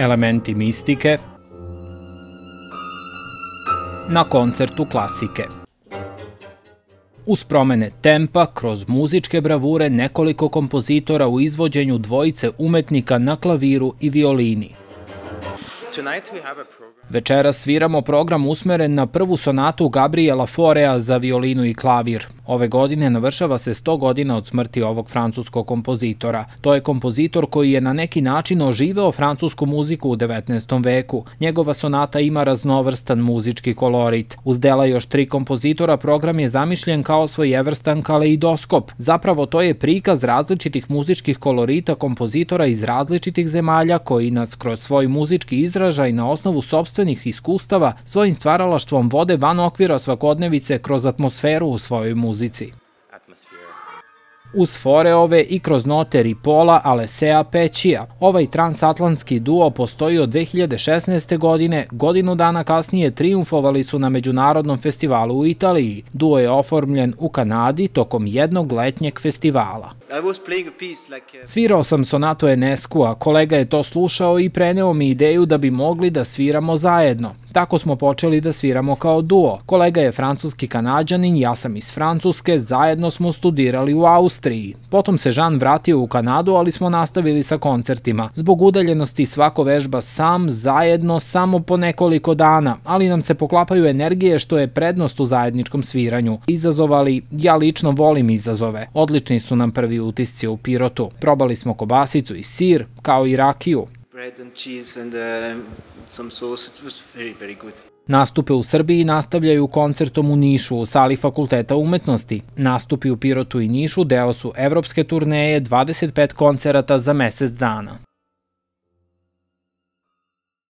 elementi mistike na koncertu klasike. Uz promene tempa, kroz muzičke bravure nekoliko kompozitora u izvođenju dvojice umetnika na klaviru i violini. Tonight we have a program Večera sviramo program usmeren na prvu sonatu Gabriela Forea za violinu i klavir. Ove godine navršava se 100 godina od smrti ovog francuskog kompozitora. To je kompozitor koji je na neki način oživeo francusku muziku u 19. veku. Njegova sonata ima raznovrstan muzički kolorit. Uz dela još tri kompozitora program je zamišljen kao svojevrstan kaleidoskop. Zapravo to je prikaz različitih muzičkih kolorita kompozitora iz različitih zemalja koji nas kroz svoj muzički izražaj na osnovu sobstvenosti sobstvenih iskustava svojim stvaralaštvom vode van okvira svakodnevice kroz atmosferu u svojoj muzici uz Foreove i kroz note Ripola Alesea Pećija. Ovaj transatlantski duo postoji od 2016. godine, godinu dana kasnije triumfovali su na Međunarodnom festivalu u Italiji. Duo je oformljen u Kanadi tokom jednog letnjeg festivala. Uh, Svirao sam Sonato Enescu, a kolega je to slušao i preneo mi ideju da bi mogli da sviramo zajedno. Tako smo počeli da sviramo kao duo. Kolega je francuski kanadžanin, ja sam iz Francuske, zajedno smo studirali u Austriji. Potom se Žan vratio u Kanadu, ali smo nastavili sa koncertima. Zbog udaljenosti svako vežba sam, zajedno, samo po nekoliko dana, ali nam se poklapaju energije što je prednost u zajedničkom sviranju. Izazovali, ja lično volim izazove. Odlični su nam prvi utisci u Pirotu. Probali smo kobasicu i sir, kao i rakiju bread and cheese and uh, some sauce. It was very, very good. Nastupe u Srbiji nastavljaju koncertom u Nišu u sali Fakulteta umetnosti. Nastupi u Pirotu i Nišu deo su evropske turneje 25 koncerata za mesec dana.